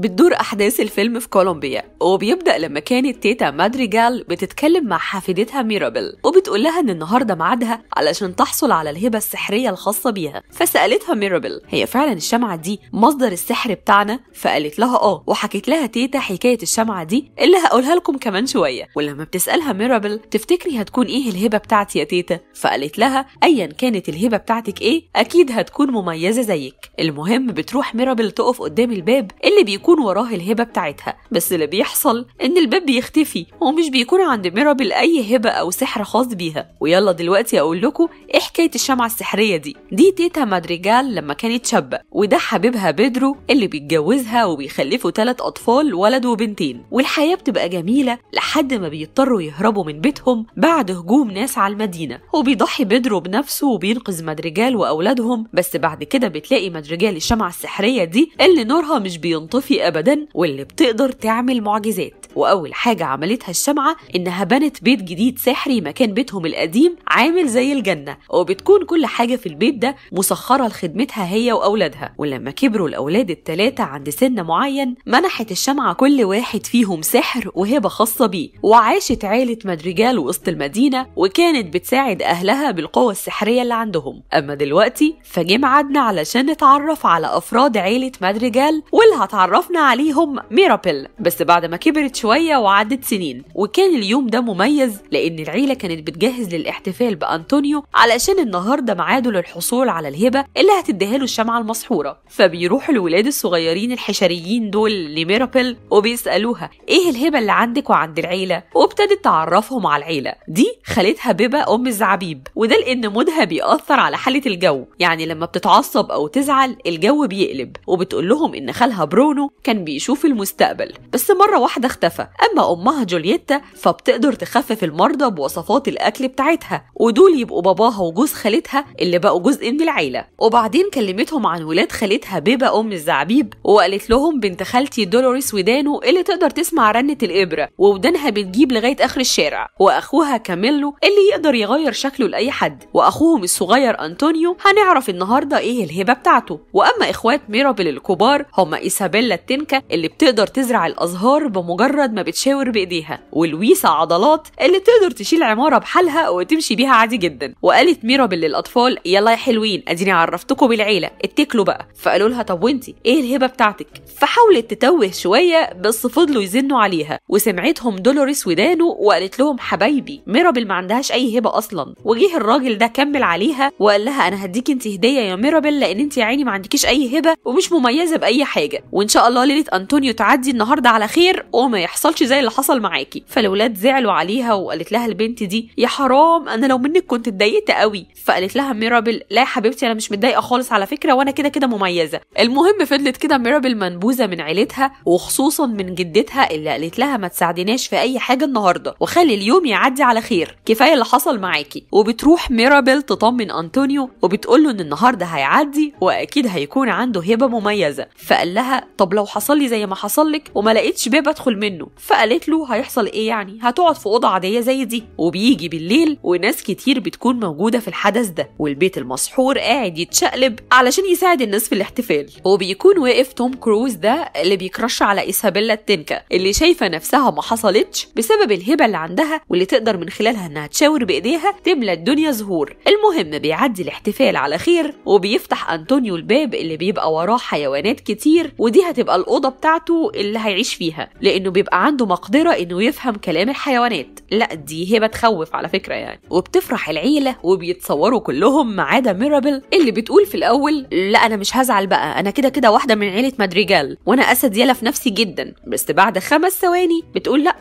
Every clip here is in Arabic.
بتدور أحداث الفيلم في كولومبيا وبيبدأ لما كانت تيتا مادريجال بتتكلم مع حفيدتها ميرابل وبتقول لها إن النهاردة ميعادها علشان تحصل على الهبة السحرية الخاصة بيها فسألتها ميرابل هي فعلا الشمعة دي مصدر السحر بتاعنا فقالت لها آه وحكيت لها تيتا حكاية الشمعة دي اللي هقولها لكم كمان شوية ولما بتسألها ميرابل تفتكري هتكون إيه الهبة بتاعتي يا تيتا فقالت لها أيا كانت الهبة بتاعتك إيه أكيد هتكون مميزة زيك المهم بتروح ميرابل تقف قدام الباب اللي بيكون بيكون وراها الهبه بتاعتها بس اللي بيحصل ان الباب بيختفي ومش بيكون عند ميرابل اي هبه او سحر خاص بيها ويلا دلوقتي اقول لكم ايه حكايه الشمعه السحريه دي دي تيتا مادريجال لما كانت شابه وده حبيبها بيدرو اللي بيتجوزها وبيخلفوا ثلاث اطفال ولد وبنتين والحياه بتبقى جميله لحد ما بيضطروا يهربوا من بيتهم بعد هجوم ناس على المدينه وبيضحي بيدرو بنفسه وبينقذ مادريجال واولادهم بس بعد كده بتلاقي مادريجال الشمعه السحريه دي اللي نورها مش بينطفي أبدا واللي بتقدر تعمل معجزات وأول حاجة عملتها الشمعة إنها بنت بيت جديد سحري مكان بيتهم القديم عامل زي الجنة وبتكون كل حاجة في البيت ده مسخرة لخدمتها هي وأولادها ولما كبروا الأولاد التلاتة عند سن معين منحت الشمعة كل واحد فيهم سحر وهبة خاصة بيه وعاشت عيلة مدرجال وسط المدينة وكانت بتساعد أهلها بالقوة السحرية اللي عندهم أما دلوقتي فجي معادنا علشان نتعرف على أفراد عيلة مدرجال واللي هتعرف عرفنا عليهم ميرابل بس بعد ما كبرت شوية وعدت سنين وكان اليوم ده مميز لأن العيلة كانت بتجهز للاحتفال بأنطونيو علشان النهاردة معاده للحصول على الهبة اللي هتديها له الشمعة المسحورة فبيروح الولاد الصغيرين الحشريين دول لميرابل وبيسألوها إيه الهبة اللي عندك وعند العيلة وابتدت تعرفهم على العيلة دي خالتها بيبا أم الزعبيب وده لأن مودها بيأثر على حالة الجو يعني لما بتتعصب أو تزعل الجو بيقلب وبتقول لهم إن خالها برونو كان بيشوف المستقبل بس مرة واحدة اختفى أما أمها جولييتا فبتقدر تخفف المرضى بوصفات الأكل بتاعتها ودول يبقوا باباها وجوز خالتها اللي بقوا جزء من العيلة وبعدين كلمتهم عن ولاد خالتها بيبا أم الزعبيب وقالت لهم بنت خالتي دولوريس ودانو اللي تقدر تسمع رنة الإبرة وودانها بتجيب لغاية آخر الشارع وأخوها كاميلو اللي يقدر يغير شكله لأي حد وأخوهم الصغير أنطونيو هنعرف النهاردة إيه الهبة بتاعته وأما إخوات ميرابل الكبار هما إيسابيلا التنكه اللي بتقدر تزرع الازهار بمجرد ما بتشاور بايديها والويسة عضلات اللي بتقدر تشيل عماره بحالها وتمشي بيها عادي جدا وقالت ميرابل للاطفال يلا يا حلوين اديني عرفتكم بالعيله اتكلوا بقى فقالوا لها طب وانتي ايه الهبه بتاعتك فحاولت تتوه شويه بس فضلوا يزنوا عليها وسمعتهم دولوريس ودانو وقالت لهم حبايبي ميرابل ما عندهاش اي هبه اصلا وجه الراجل ده كمل عليها وقال لها انا هديك انت هديه يا ميرابل لان انت يا عيني ما عندكيش اي هبه ومش مميزه باي حاجه وان شاء الله ليله انطونيو تعدي النهارده على خير وما يحصلش زي اللي حصل معاكي فالولاد زعلوا عليها وقالت لها البنت دي يا حرام انا لو منك كنت اتضايقت قوي فقالت لها ميرابل لا يا حبيبتي انا مش متضايقه خالص على فكره وانا كده كده مميزه المهم فضلت كده ميرابل منبوذه من عيلتها وخصوصا من جدتها اللي قالت لها ما تساعدناش في اي حاجه النهارده وخلي اليوم يعدي على خير كفايه اللي حصل معاكي وبتروح ميرابل تطمن انطونيو وبتقول له ان النهارده هيعدي واكيد هيكون عنده هبه مميزه فقال لها طب ولو حصل لي زي ما حصل لك وما لقيتش باب ادخل منه فقالت له هيحصل ايه يعني هتقعد في اوضه عاديه زي دي وبيجي بالليل وناس كتير بتكون موجوده في الحدث ده والبيت المسحور قاعد يتشقلب علشان يساعد الناس في الاحتفال وبيكون واقف توم كروز ده اللي بيكرش على ايسابيلا التنكا اللي شايفه نفسها ما حصلتش بسبب الهبه اللي عندها واللي تقدر من خلالها انها تشاور بايديها تملى الدنيا زهور المهم بيعدي الاحتفال على خير وبيفتح انطونيو الباب اللي بيبقى وراه حيوانات كتير ودي هتبقى تبقى الاوضه بتاعته اللي هيعيش فيها لانه بيبقى عنده مقدره انه يفهم كلام الحيوانات لا دي هبه تخوف على فكره يعني وبتفرح العيله وبيتصوروا كلهم ما عدا ميرابل اللي بتقول في الاول لا انا مش هزعل بقى انا كده كده واحده من عيله مدريجال وانا اسد يلا في نفسي جدا بس بعد خمس ثواني بتقول لا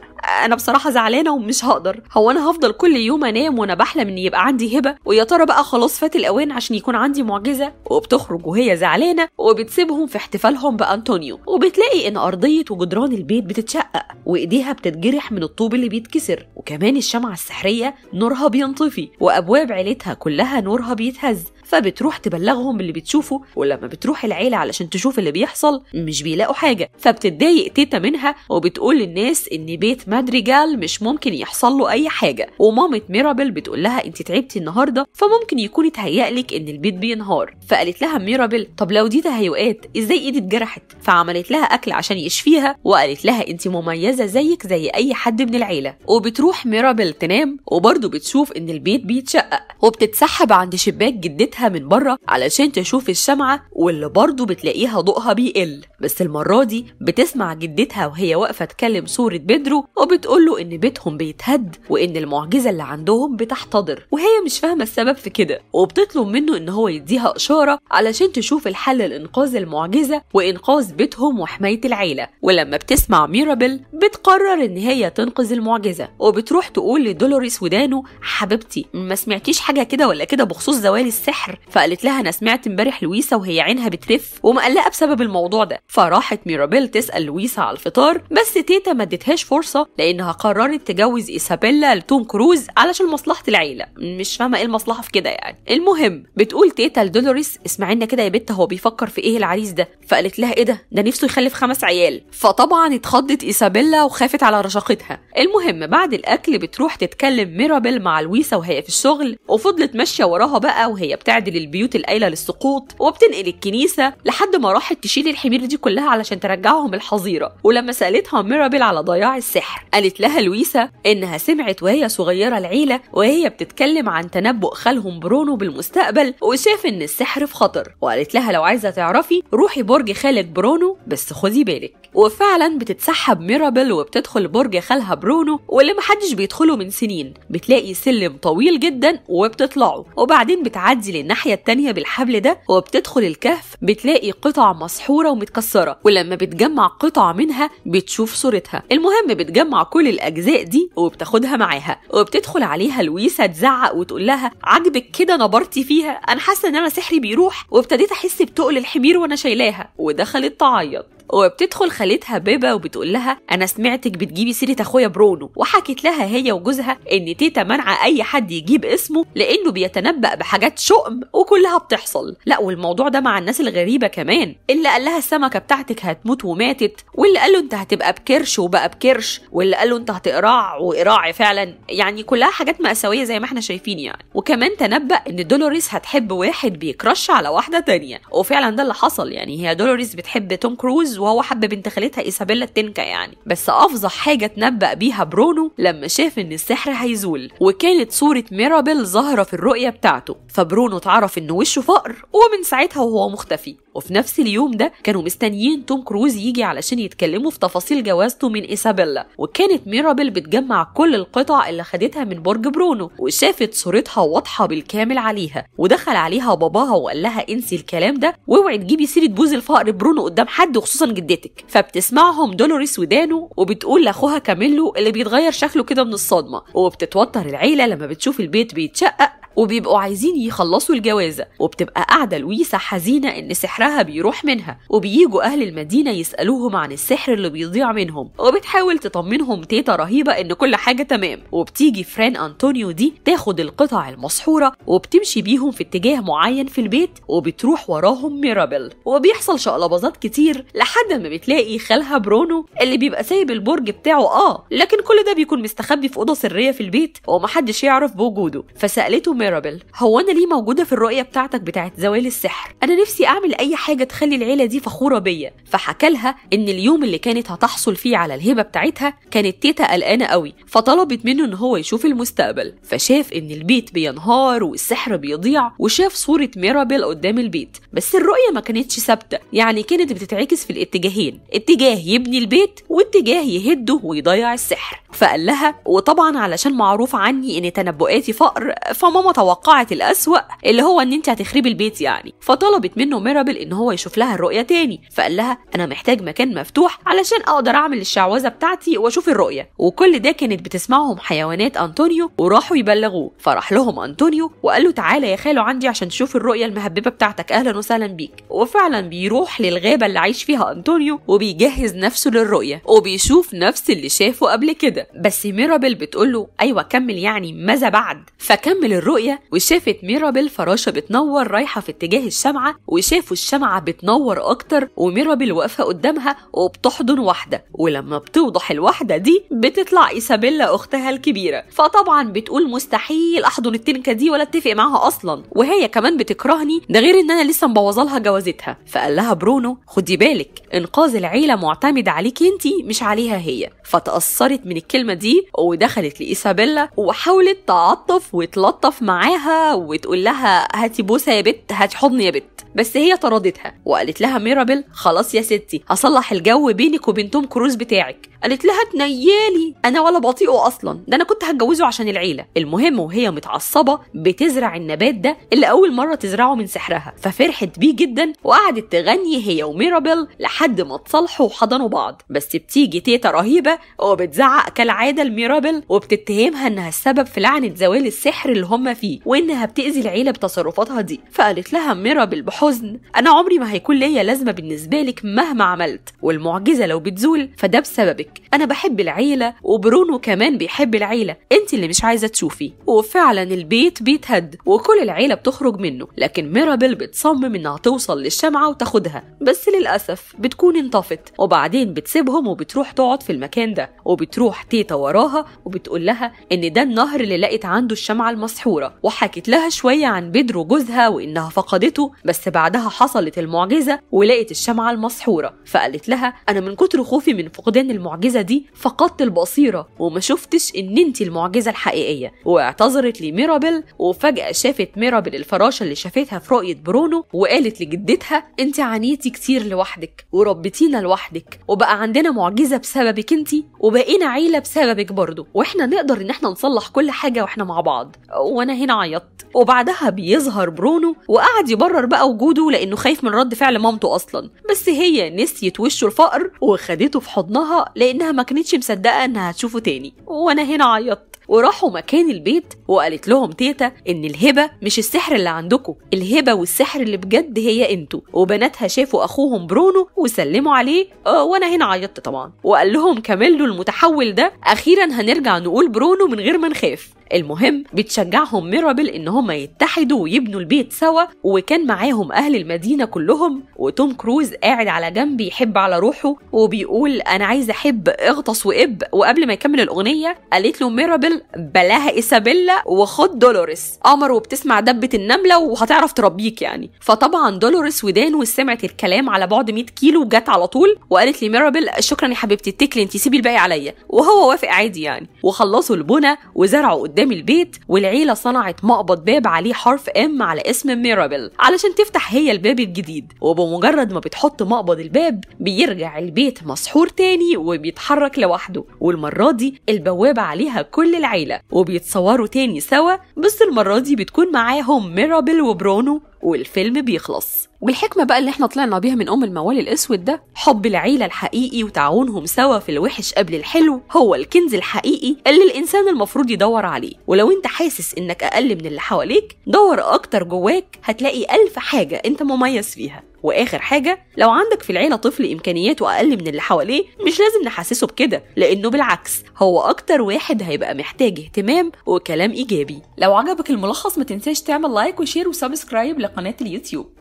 انا بصراحه زعلانه ومش هقدر هو انا هفضل كل يوم انام وانا بحلم ان يبقى عندي هبه ويا ترى بقى خلاص فات الاوان عشان يكون عندي معجزه وبتخرج وهي زعلانه وبتسيبهم في احتفالهم بانطونيو وبتلاقي ان ارضيه وجدران البيت بتتشقق وايديها بتتجرح من الطوب اللي بيتكسر وكمان الشمعه السحريه نورها بينطفي وابواب عيلتها كلها نورها بيتهز فبتروح تبلغهم اللي بتشوفه ولما بتروح العيلة علشان تشوف اللي بيحصل مش بيلاقوا حاجة فبتتضايق تيتا منها وبتقول للناس إن بيت مادريجال مش ممكن يحصل له أي حاجة ومامة ميرابل بتقول لها أنت تعبتي النهاردة فممكن يكون اتهيأ لك إن البيت بينهار فقالت لها ميرابل طب لو دي تهيؤات إزاي إيدي اتجرحت فعمل عملت لها أكل عشان يشفيها وقالت لها أنت مميزة زيك زي أي حد من العيلة وبتروح ميرابل تنام وبرضه بتشوف إن البيت بيتشقق وبتتسحب عند شباك جدتها من بره علشان تشوف الشمعة واللي برضه بتلاقيها ضوءها بيقل بس المرة دي بتسمع جدتها وهي واقفة تكلم صورة بيدرو وبتقول له إن بيتهم بيتهد وإن المعجزة اللي عندهم بتحتضر وهي مش فاهمة السبب في كده وبتطلب منه إن هو يديها إشارة علشان تشوف الحل لإنقاذ المعجزة وإنقاذ بيت مغامرتهم وحماية العيلة ولما بتسمع ميرابل بتقرر إن هي تنقذ المعجزة وبتروح تقول لدولوريس ودانو حبيبتي ما سمعتيش حاجة كده ولا كده بخصوص زوال السحر فقالت لها أنا سمعت امبارح لويسا وهي عينها بترف ومقلقة بسبب الموضوع ده فراحت ميرابيل تسأل لويسا على الفطار بس تيتا ما ادتهاش فرصة لأنها قررت تجوز إيسابيلا لتوم كروز علشان مصلحة العيلة مش فاهمة إيه المصلحة في كده يعني المهم بتقول تيتا لدولوريس اسمعينا كده يا بت هو بيفكر في إيه العريس ده فقالت لها إيه ده ده نفسه يخلف خمس عيال فطبعا اتخضت ايسابيلا وخافت على رشاقتها المهم بعد الاكل بتروح تتكلم ميرابيل مع لويسا وهي في الشغل وفضلت ماشيه وراها بقى وهي بتعدل البيوت القايله للسقوط وبتنقل الكنيسه لحد ما راحت تشيل الحمير دي كلها علشان ترجعهم الحظيره ولما سالتها ميرابيل على ضياع السحر قالت لها لويسا انها سمعت وهي صغيره العيله وهي بتتكلم عن تنبؤ خالهم برونو بالمستقبل وشاف ان السحر في خطر وقالت لها لو عايزه تعرفي روحي برج خالك برونو برونو بس خدي بالك وفعلا بتتسحب ميرابل وبتدخل برج خالها برونو واللي محدش بيدخله من سنين بتلاقي سلم طويل جدا وبتطلعه وبعدين بتعدي للناحية التانية بالحبل ده وبتدخل الكهف بتلاقي قطع مسحورة ومتكسرة ولما بتجمع قطعة منها بتشوف صورتها المهم بتجمع كل الأجزاء دي وبتاخدها معاها وبتدخل عليها لويسا تزعق وتقول لها عجبك كده نبرتي فيها أنا حاسة إن أنا سحري بيروح وابتديت أحس بتقل الحمير وأنا شايلاها ودخلت طعام Hayır. وبتدخل خالتها بيبا وبتقول لها انا سمعتك بتجيبي سيره اخويا برونو وحكت لها هي وجوزها ان تيتا منع اي حد يجيب اسمه لانه بيتنبأ بحاجات شؤم وكلها بتحصل لا والموضوع ده مع الناس الغريبه كمان اللي قال لها السمكه بتاعتك هتموت وماتت واللي قال له انت هتبقى بكرش وبقى بكرش واللي قال له انت هتقراع وقراع فعلا يعني كلها حاجات مأساويه زي ما احنا شايفين يعني وكمان تنبأ ان دولوريس هتحب واحد بيكرش على واحده تانية وفعلا ده اللي حصل يعني هي دولوريس بتحب توم كروز وهو حب بنت خالتها ايسابيلا التنكا يعني بس افظع حاجه اتنبأ بيها برونو لما شاف ان السحر هيزول وكانت صوره ميرابيل ظاهره في الرؤيه بتاعته فبرونو اتعرف ان وشه فقر ومن ساعتها وهو مختفي وفي نفس اليوم ده كانوا مستنيين توم كروز يجي علشان يتكلموا في تفاصيل جوازته من ايسابيلا وكانت ميرابيل بتجمع كل القطع اللي خدتها من برج برونو وشافت صورتها واضحه بالكامل عليها ودخل عليها باباها وقال لها انسي الكلام ده واوعي تجيبي سيره بوز الفقر برونو قدام حد وخصوصا من جدتك فبتسمعهم دولوريس ودانو وبتقول لاخوها كاميلو اللي بيتغير شكله كده من الصدمه وبتتوتر العيله لما بتشوف البيت بيتشقق وبيبقوا عايزين يخلصوا الجوازة وبتبقى قاعدة لويسة حزينة إن سحرها بيروح منها وبييجوا أهل المدينة يسألوهم عن السحر اللي بيضيع منهم وبتحاول تطمنهم تيتا رهيبة إن كل حاجة تمام وبتيجي فران أنطونيو دي تاخد القطع المسحورة وبتمشي بيهم في اتجاه معين في البيت وبتروح وراهم ميرابل وبيحصل شقلباظات كتير لحد ما بتلاقي خالها برونو اللي بيبقى سايب البرج بتاعه اه لكن كل ده بيكون مستخبي في أوضة سرية في البيت ومحدش يعرف بوجوده فسألته ميرابل هو انا ليه موجوده في الرؤيه بتاعتك بتاعت زوال السحر انا نفسي اعمل اي حاجه تخلي العيله دي فخوره بيا فحكى لها ان اليوم اللي كانت هتحصل فيه على الهبه بتاعتها كانت تيتا قلقانه قوي فطلبت منه ان هو يشوف المستقبل فشاف ان البيت بينهار والسحر بيضيع وشاف صوره ميرابل قدام البيت بس الرؤيه ما كانتش ثابته يعني كانت بتتعكس في الاتجاهين اتجاه يبني البيت واتجاه يهده ويضيع السحر فقال لها وطبعا علشان معروف عني ان تنبؤاتي فقر فماما توقعت الأسوأ اللي هو ان انت هتخربي البيت يعني فطلبت منه ميرابل ان هو يشوف لها الرؤية تاني فقال لها انا محتاج مكان مفتوح علشان اقدر اعمل الشعوذة بتاعتي واشوف الرؤية وكل ده كانت بتسمعهم حيوانات انطونيو وراحوا يبلغوه فراح لهم انطونيو وقال له تعالى يا خالو عندي عشان تشوف الرؤية المهببة بتاعتك اهلا وسهلا بيك وفعلا بيروح للغابة اللي عايش فيها انطونيو وبيجهز نفسه للرؤية وبيشوف نفس اللي شافه قبل كده كده بس ميرابيل بتقول له ايوه كمل يعني ماذا بعد فكمل الرؤيه وشافت ميرابيل فراشه بتنور رايحه في اتجاه الشمعه وشافوا الشمعه بتنور اكتر وميرابيل واقفه قدامها وبتحضن واحده ولما بتوضح الواحده دي بتطلع ايسابيلا اختها الكبيره فطبعا بتقول مستحيل احضن التنكه دي ولا اتفق معاها اصلا وهي كمان بتكرهني ده غير ان انا لسه مبوظة لها جوازتها فقال لها برونو خدي بالك انقاذ العيله معتمد عليكي انت مش عليها هي فتاثرت من الكلمه دي ودخلت لايسابيلا وحاولت تعطف وتلطف معاها وتقول لها هاتي بوسه يا بت هاتي حضن يا بت بس هي طردتها وقالت لها ميرابل خلاص يا ستي هصلح الجو بينك وبين توم كروز بتاعك قالت لها تنيالي انا ولا بطيئه اصلا ده انا كنت هتجوزه عشان العيله المهم وهي متعصبه بتزرع النبات ده اللي اول مره تزرعه من سحرها ففرحت بيه جدا وقعدت تغني هي وميرابيل لحد ما اتصالحوا وحضنوا بعض بس بتيجي تيتا رهيبه وبتزعق كالعاده لميرابيل وبتتهمها انها السبب في لعنه زوال السحر اللي هم فيه وانها بتاذي العيله بتصرفاتها دي فقالت لها ميرابيل بحزن انا عمري ما هيكون ليا لازمه بالنسبه لك مهما عملت والمعجزه لو بتزول فده بسببك عليك انا بحب العيله وبرونو كمان بيحب العيله انت اللي مش عايزه تشوفي وفعلا البيت بيتهد وكل العيله بتخرج منه لكن ميرابل بتصمم انها توصل للشمعه وتاخدها بس للاسف بتكون انطفت وبعدين بتسيبهم وبتروح تقعد في المكان ده وبتروح تيتا وراها وبتقول لها ان ده النهر اللي لقت عنده الشمعه المسحوره وحكت لها شويه عن بيدرو جوزها وانها فقدته بس بعدها حصلت المعجزه ولقت الشمعه المسحوره فقالت لها انا من كتر خوفي من فقدان المعجزه المعجزة دي فقدت البصيرة وما شفتش إن أنت المعجزة الحقيقية واعتذرت لميرابل وفجأة شافت ميرابل الفراشة اللي شافتها في رؤية برونو وقالت لجدتها أنت عانيتي كتير لوحدك وربيتينا لوحدك وبقى عندنا معجزة بسببك أنت وبقينا عيلة بسببك برضه وإحنا نقدر إن إحنا نصلح كل حاجة وإحنا مع بعض وأنا هنا عيطت وبعدها بيظهر برونو وقعد يبرر بقى وجوده لأنه خايف من رد فعل مامته أصلا بس هي نسيت وشه الفقر وخدته في حضنها لانها ما كانتش مصدقه انها هتشوفه تاني وانا هنا عيطت وراحوا مكان البيت وقالت لهم تيتا ان الهبه مش السحر اللي عندكم الهبه والسحر اللي بجد هي انتوا وبناتها شافوا اخوهم برونو وسلموا عليه آه، وانا هنا عيطت طبعا وقال لهم كاميلو المتحول ده اخيرا هنرجع نقول برونو من غير ما نخاف المهم بتشجعهم ميرابل ان هم يتحدوا ويبنوا البيت سوا وكان معاهم اهل المدينه كلهم وتوم كروز قاعد على جنب يحب على روحه وبيقول انا عايز احب اغطس واب وقبل ما يكمل الاغنيه قالت له ميرابل بلاها ايسابيلا وخد دولوريس قمر وبتسمع دبه النمله وهتعرف تربيك يعني فطبعا دولوريس ودانه سمعت الكلام على بعد 100 كيلو وجت على طول وقالت لي ميرابل شكرا يا حبيبتي اتكلي انت سيبي الباقي عليا وهو وافق عادي يعني وخلصوا البنى وزرعوا قدام قدام البيت والعيله صنعت مقبض باب عليه حرف ام على اسم ميرابل علشان تفتح هي الباب الجديد وبمجرد ما بتحط مقبض الباب بيرجع البيت مسحور تاني وبيتحرك لوحده والمره دي البوابه عليها كل العيله وبيتصوروا تاني سوا بس المره دي بتكون معاهم ميرابل وبرونو والفيلم بيخلص والحكمة بقى اللي احنا طلعنا بيها من أم الموال الأسود ده حب العيلة الحقيقي وتعاونهم سوا في الوحش قبل الحلو هو الكنز الحقيقي اللي الإنسان المفروض يدور عليه ولو انت حاسس انك أقل من اللي حواليك دور أكتر جواك هتلاقي ألف حاجة انت مميز فيها واخر حاجه لو عندك في العيله طفل امكانياته اقل من اللي حواليه مش لازم نحسسه بكده لانه بالعكس هو اكتر واحد هيبقى محتاج اهتمام وكلام ايجابي لو عجبك الملخص ما تنساش تعمل لايك وشير وسبسكرايب لقناه اليوتيوب